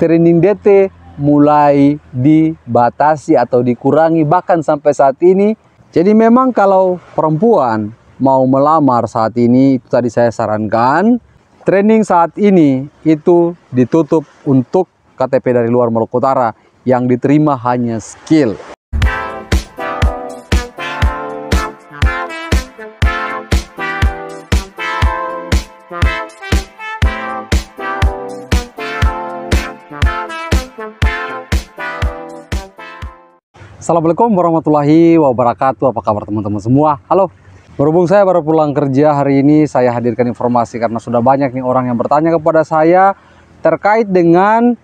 training DT mulai dibatasi atau dikurangi bahkan sampai saat ini. Jadi memang kalau perempuan mau melamar saat ini itu tadi saya sarankan training saat ini itu ditutup untuk KTP dari luar Maluku Utara yang diterima hanya skill. Assalamualaikum warahmatullahi wabarakatuh. Apa kabar teman-teman semua? Halo. Berhubung saya baru pulang kerja hari ini, saya hadirkan informasi karena sudah banyak nih orang yang bertanya kepada saya terkait dengan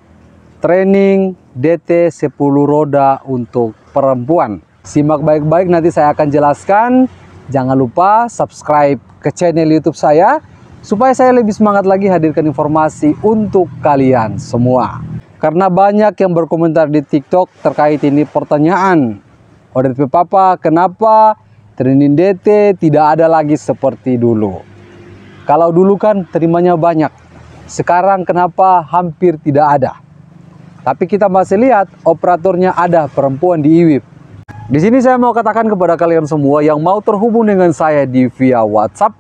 training DT 10 roda untuk perempuan. Simak baik-baik nanti saya akan jelaskan. Jangan lupa subscribe ke channel YouTube saya supaya saya lebih semangat lagi hadirkan informasi untuk kalian semua. Karena banyak yang berkomentar di TikTok terkait ini pertanyaan. ODP Papa, kenapa training DT tidak ada lagi seperti dulu? Kalau dulu kan terimanya banyak. Sekarang kenapa hampir tidak ada? Tapi kita masih lihat operatornya ada perempuan di IWIP. Di sini saya mau katakan kepada kalian semua yang mau terhubung dengan saya di via WhatsApp,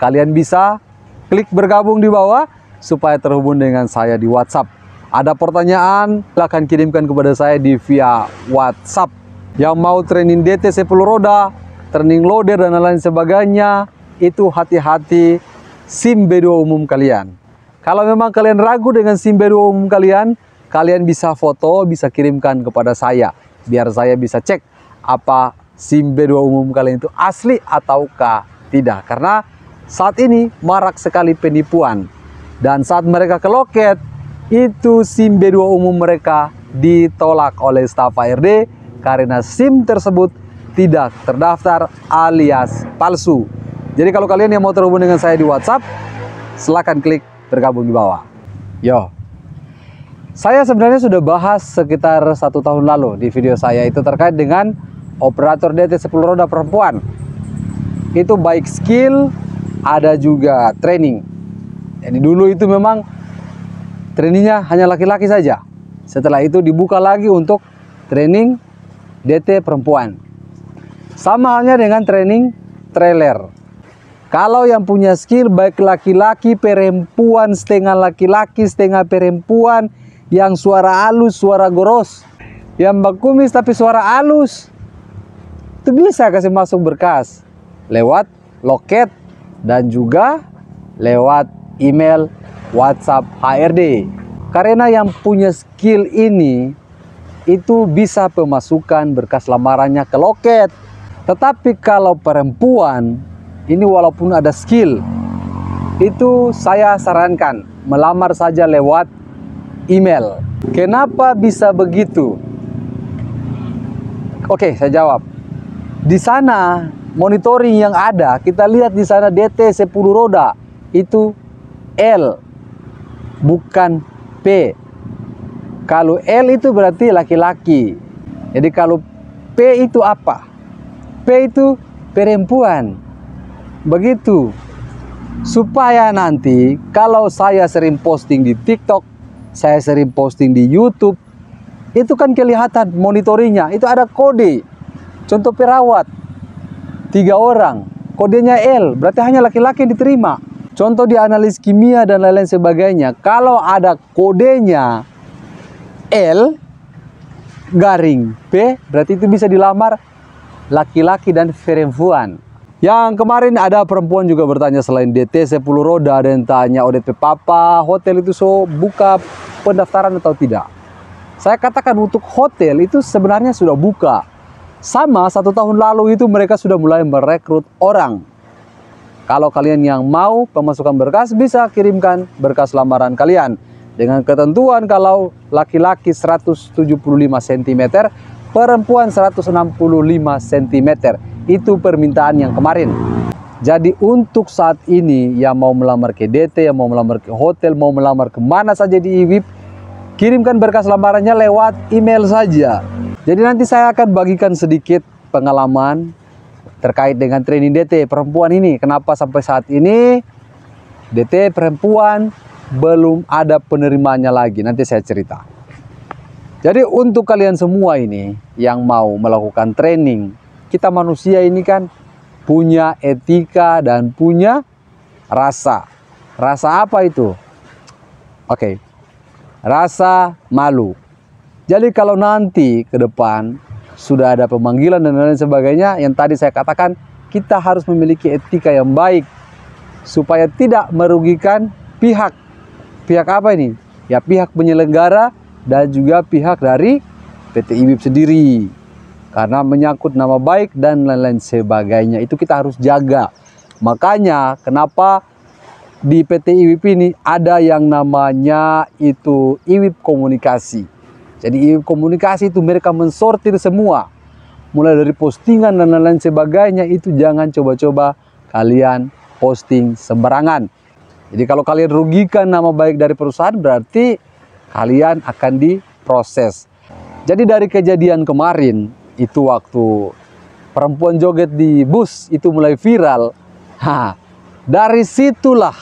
kalian bisa klik bergabung di bawah supaya terhubung dengan saya di WhatsApp. Ada pertanyaan, silahkan kirimkan kepada saya di via WhatsApp. Yang mau training DT 10 roda, training loader, dan lain sebagainya, itu hati-hati SIM B2 umum kalian. Kalau memang kalian ragu dengan SIM B2 umum kalian, kalian bisa foto, bisa kirimkan kepada saya. Biar saya bisa cek apa SIM B2 umum kalian itu asli ataukah tidak. Karena saat ini marak sekali penipuan. Dan saat mereka ke loket, itu SIM B2 umum mereka ditolak oleh staf ARD karena SIM tersebut tidak terdaftar alias palsu. Jadi kalau kalian yang mau terhubung dengan saya di WhatsApp, silahkan klik tergabung di bawah. Yo, saya sebenarnya sudah bahas sekitar satu tahun lalu di video saya itu terkait dengan operator DT 10 roda perempuan. Itu baik skill, ada juga training. Jadi dulu itu memang trainingnya hanya laki-laki saja. Setelah itu dibuka lagi untuk training DT perempuan. Sama halnya dengan training trailer. Kalau yang punya skill baik laki-laki, perempuan, setengah laki-laki, setengah perempuan, yang suara halus, suara goros, yang bakumis tapi suara halus, itu bisa kasih masuk berkas lewat loket dan juga lewat email WhatsApp HRD. Karena yang punya skill ini itu bisa pemasukan berkas lamarannya ke loket. Tetapi kalau perempuan ini walaupun ada skill itu saya sarankan melamar saja lewat email. Kenapa bisa begitu? Oke, saya jawab. Di sana monitoring yang ada, kita lihat di sana DT 10 roda itu L bukan P. Kalau L itu berarti laki-laki. Jadi kalau P itu apa? P itu perempuan. Begitu. Supaya nanti kalau saya sering posting di TikTok, saya sering posting di YouTube, itu kan kelihatan monitoringnya. Itu ada kode. Contoh perawat, tiga orang, kodenya L, berarti hanya laki-laki yang diterima. Contoh di analis kimia dan lain-lain sebagainya, kalau ada kodenya L garing P, berarti itu bisa dilamar laki-laki dan perempuan. Yang kemarin ada perempuan juga bertanya selain DT 10 roda ada yang tanya ODP Papa, hotel itu so buka pendaftaran atau tidak. Saya katakan untuk hotel itu sebenarnya sudah buka. Sama satu tahun lalu itu mereka sudah mulai merekrut orang kalau kalian yang mau pemasukan berkas bisa kirimkan berkas lamaran kalian. Dengan ketentuan kalau laki-laki 175 cm, perempuan 165 cm. Itu permintaan yang kemarin. Jadi untuk saat ini yang mau melamar ke DT, yang mau melamar ke hotel, mau melamar kemana saja di IWIP, kirimkan berkas lamarannya lewat email saja. Jadi nanti saya akan bagikan sedikit pengalaman terkait dengan training DT perempuan ini. Kenapa sampai saat ini DT perempuan belum ada penerimanya lagi. Nanti saya cerita. Jadi untuk kalian semua ini yang mau melakukan training, kita manusia ini kan punya etika dan punya rasa. Rasa apa itu? Oke. Okay. Rasa malu. Jadi kalau nanti ke depan sudah ada pemanggilan dan lain sebagainya yang tadi saya katakan kita harus memiliki etika yang baik supaya tidak merugikan pihak pihak apa ini ya pihak penyelenggara dan juga pihak dari PT IBIP sendiri karena menyangkut nama baik dan lain-lain sebagainya itu kita harus jaga makanya kenapa di PT IWIP ini ada yang namanya itu IWIP komunikasi jadi komunikasi itu mereka mensortir semua. Mulai dari postingan dan lain-lain sebagainya itu jangan coba-coba kalian posting sembarangan. Jadi kalau kalian rugikan nama baik dari perusahaan berarti kalian akan diproses. Jadi dari kejadian kemarin itu waktu perempuan joget di bus itu mulai viral. Ha, dari situlah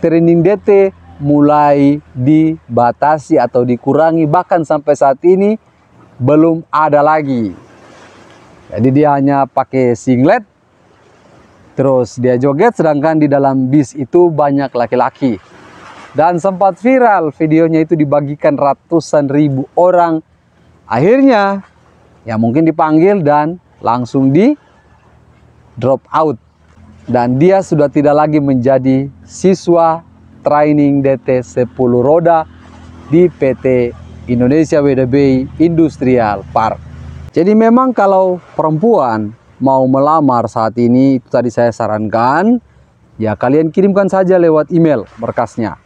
training DT mulai dibatasi atau dikurangi bahkan sampai saat ini belum ada lagi. Jadi dia hanya pakai singlet terus dia joget sedangkan di dalam bis itu banyak laki-laki. Dan sempat viral videonya itu dibagikan ratusan ribu orang. Akhirnya ya mungkin dipanggil dan langsung di drop out dan dia sudah tidak lagi menjadi siswa training DT 10 roda di PT Indonesia WDB Industrial Park. Jadi memang kalau perempuan mau melamar saat ini itu tadi saya sarankan ya kalian kirimkan saja lewat email berkasnya.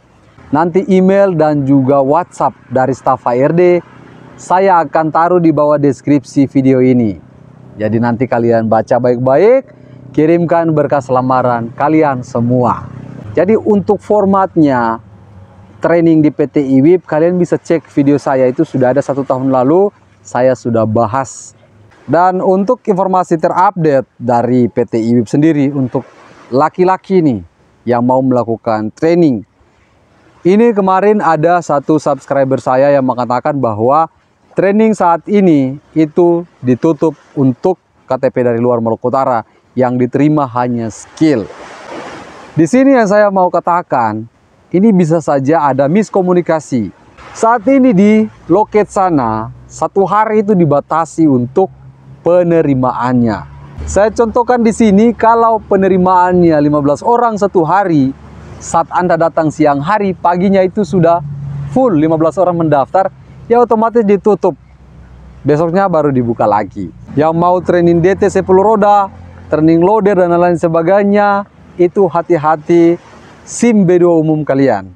Nanti email dan juga WhatsApp dari staf HRD saya akan taruh di bawah deskripsi video ini. Jadi nanti kalian baca baik-baik, kirimkan berkas lamaran kalian semua. Jadi untuk formatnya training di PT IWIB, kalian bisa cek video saya itu sudah ada satu tahun lalu, saya sudah bahas. Dan untuk informasi terupdate dari PT IWIB sendiri untuk laki-laki nih yang mau melakukan training. Ini kemarin ada satu subscriber saya yang mengatakan bahwa training saat ini itu ditutup untuk KTP dari luar Maluku Utara yang diterima hanya skill. Di sini yang saya mau katakan, ini bisa saja ada miskomunikasi. Saat ini di loket sana, satu hari itu dibatasi untuk penerimaannya. Saya contohkan di sini kalau penerimaannya 15 orang satu hari, saat Anda datang siang hari, paginya itu sudah full 15 orang mendaftar, ya otomatis ditutup. Besoknya baru dibuka lagi. Yang mau training DT 10 roda, training loader dan lain-lain sebagainya, itu hati-hati SIM B2 umum kalian.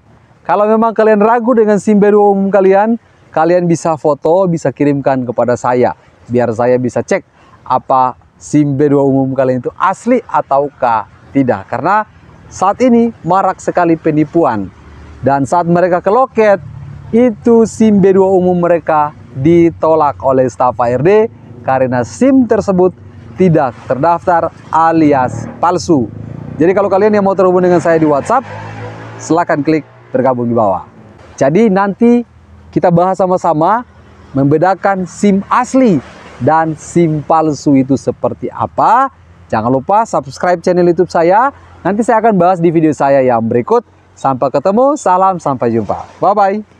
Kalau memang kalian ragu dengan SIM B2 umum kalian, kalian bisa foto, bisa kirimkan kepada saya. Biar saya bisa cek apa SIM B2 umum kalian itu asli ataukah tidak. Karena saat ini marak sekali penipuan. Dan saat mereka ke loket, itu SIM B2 umum mereka ditolak oleh staf ARD karena SIM tersebut tidak terdaftar alias palsu. Jadi kalau kalian yang mau terhubung dengan saya di WhatsApp, silahkan klik tergabung di bawah. Jadi nanti kita bahas sama-sama membedakan SIM asli dan SIM palsu itu seperti apa. Jangan lupa subscribe channel YouTube saya. Nanti saya akan bahas di video saya yang berikut. Sampai ketemu, salam, sampai jumpa. Bye-bye.